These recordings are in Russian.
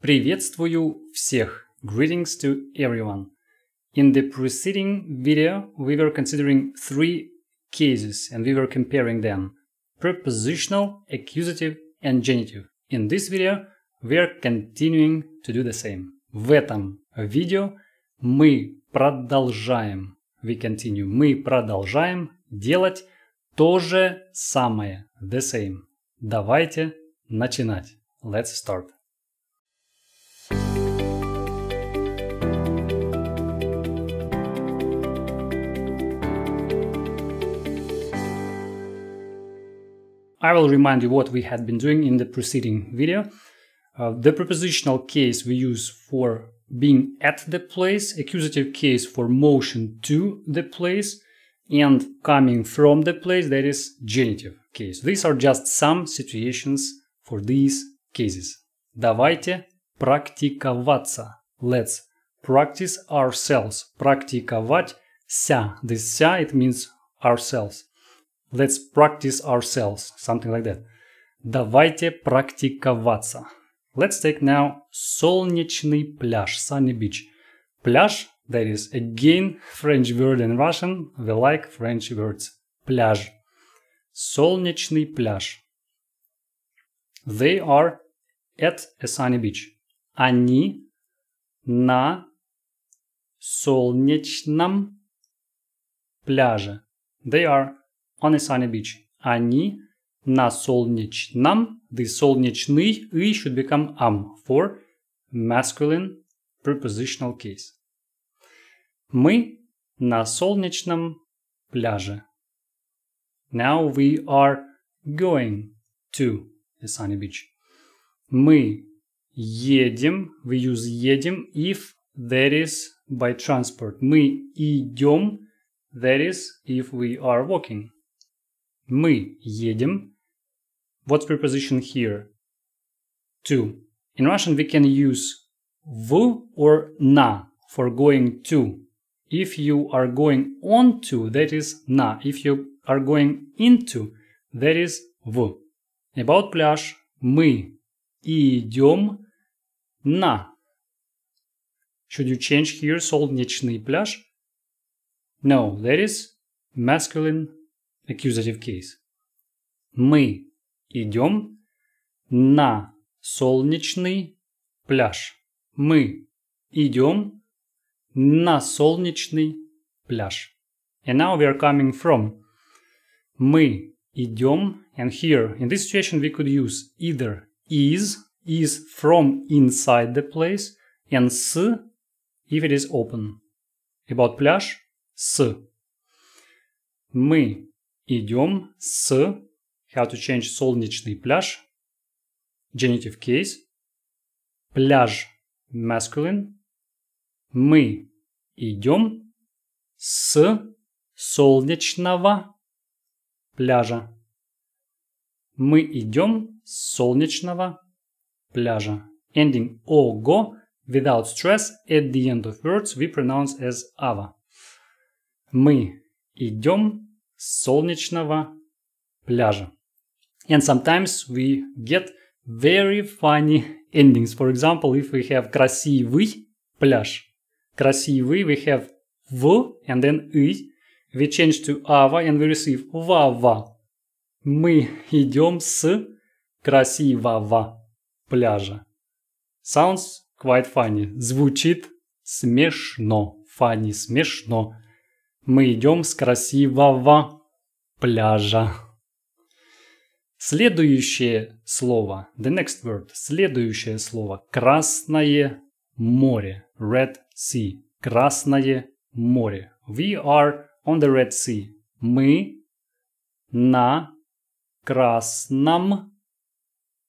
Приветствую всех! Greetings to everyone! In the preceding video, we were considering three cases and we were comparing them prepositional, accusative and genitive. In this video, we are continuing to do the same. В этом видео мы продолжаем, we continue, мы продолжаем делать то же самое, the same. Давайте начинать. Let's start. I will remind you what we had been doing in the preceding video. Uh, the prepositional case we use for being at the place, accusative case for motion to the place, and coming from the place, that is genitive case. These are just some situations for these cases. Давайте практиковаться. Let's practice ourselves. Практиковать ся. This ся, it means ourselves. Let's practice ourselves, something like that. Давайте практиковаться. Let's take now солнечный пляж, sunny beach. Пляж, that is again French word in Russian. We like French words. Пляж. Солнечный пляж. They are at a sunny beach. Они на солнечном пляже. They are on a Sunny Beach. Они на солнечном. The солнечный и should become am for masculine prepositional case. Мы на солнечном пляже. Now we are going to a sunny beach. Мы едем, we use едем if there is by transport. Мы идем, that is if we are walking. Мы едем. What's preposition here? To. In Russian, we can use v or na for going to. If you are going on to, that is na. If you are going into, that is v. About пляж мы идем на. Should you change here солнечный пляж? No, that is masculine accusative case. Мы идем на солнечный пляж. Мы идем на солнечный пляж. And now we are coming from. Мы идем. And here, in this situation, we could use either is, is from inside the place, and с, if it is open. About пляж, с. Мы идем с how to change солнечный пляж, genitive case, пляж masculine, мы идем с солнечного пляжа. Мы идем с солнечного пляжа. Ending ого without stress at the end of words we pronounce as ava. Мы идем солнечного пляжа. And sometimes we get very funny endings. For example, if we have красивый пляж. Красивый, we have в and then и. We change to ава and we receive вава. Мы идем с красивого пляжа. Sounds quite funny. Звучит смешно. Funny, смешно. Мы идем с красивого пляжа. Следующее слово, the next word, следующее слово, Красное море, Red Sea, Красное море. We are on the Red Sea. Мы на Красном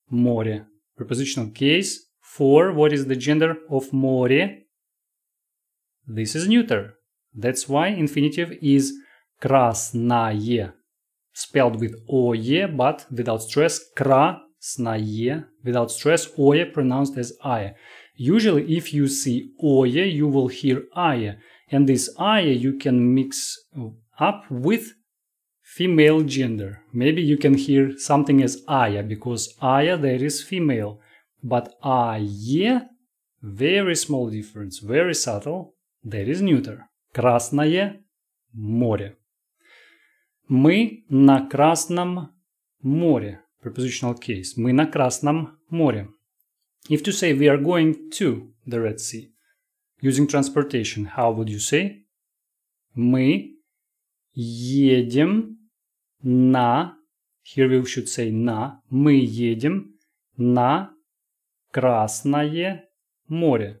море. Prepositional case for what is the gender of море? This is neuter. That's why infinitive is красное, spelled with oye but without stress, красное, without stress, oye pronounced as aye. Usually if you see oye, you will hear aye, and this aye you can mix up with female gender. Maybe you can hear something as aya because aya there is female, but aye very small difference, very subtle, there is neuter. Красное море. Мы на Красном море. Prepositional case. Мы на Красном море. If to say we are going to the Red Sea using transportation, how would you say? Мы едем на, here we should say на, мы едем на Красное море.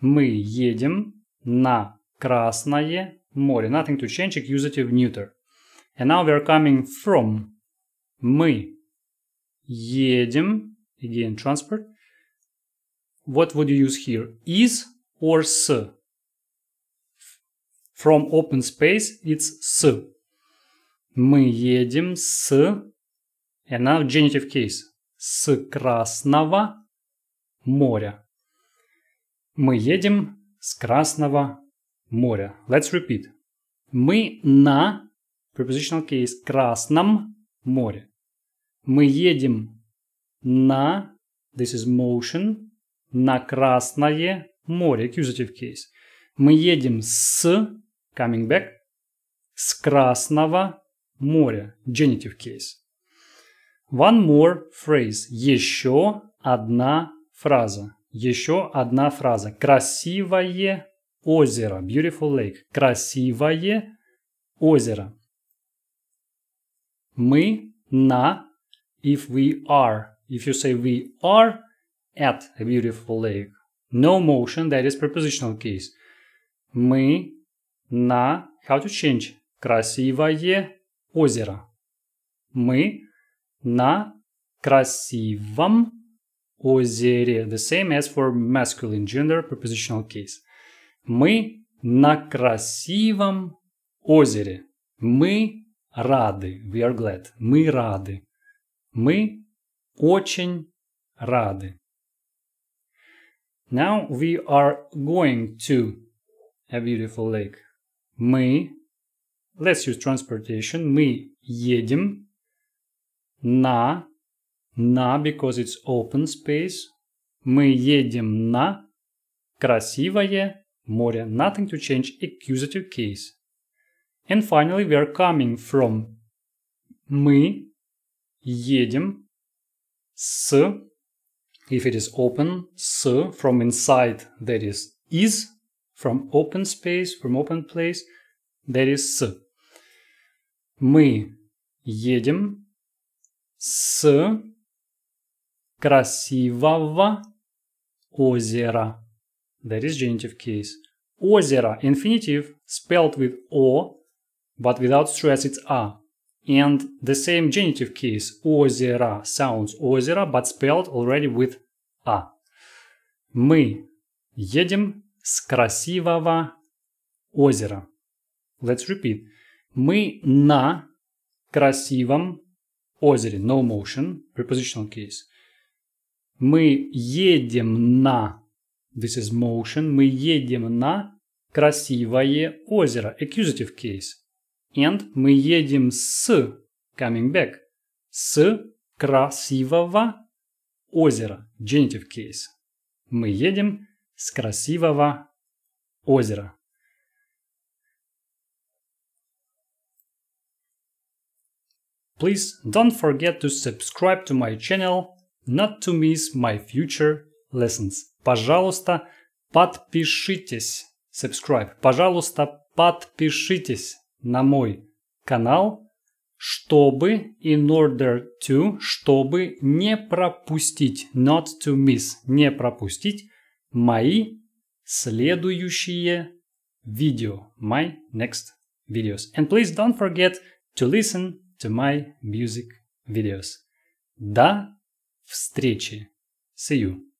Мы едем на Красное море. Nothing to change, accusative neuter. And now we are coming from. Мы едем. Again, transport. What would you use here? Is or с? From open space, it's с. Мы едем с... And now genitive case. С Красного моря. Мы едем с Красного моря. Let's repeat. Мы на prepositional case Красном море. Мы едем на this is motion на Красное море accusative case. Мы едем с coming back с Красного моря genitive case. One more phrase. Еще одна фраза. Еще одна фраза. Красивое озеро. Beautiful lake. Красивое озеро. Мы на if we are. If you say we are at a beautiful lake. No motion, that is prepositional case. Мы на how to change. Красивое озеро. Мы на красивом озере, the same as for masculine gender prepositional case. Мы на красивом озере. Мы рады. We are glad. Мы рады. Мы очень рады. Now we are going to a beautiful lake. Мы, let's use transportation, мы едем на на because it's open space. Мы едем на красивое море. Nothing to change accusative case. And finally, we are coming from. Мы едем с, if it is open, с, from inside, that is is, from open space, from open place, that is с. Мы едем с красивого озера. That is genitive case. Озеро, infinitive, spelled with O, but without stress it's A. And the same genitive case, озера, sounds озеро, but spelled already with A. Мы едем с красивого озера. Let's repeat. Мы на красивом озере. No motion, prepositional case. Мы едем на. This is motion. Мы едем на красивое озеро. Accusative case. And мы едем с. Coming back. С красивого озера. Genitive case. Мы едем с красивого озера. Please don't forget to subscribe to my channel Not to miss my future lessons. Пожалуйста, подпишитесь. Subscribe. Пожалуйста, подпишитесь на мой канал, чтобы, in order to, чтобы не пропустить, not to miss, не пропустить мои следующие видео, my next videos. And please don't forget to listen to my music videos. Да, встречи. See you.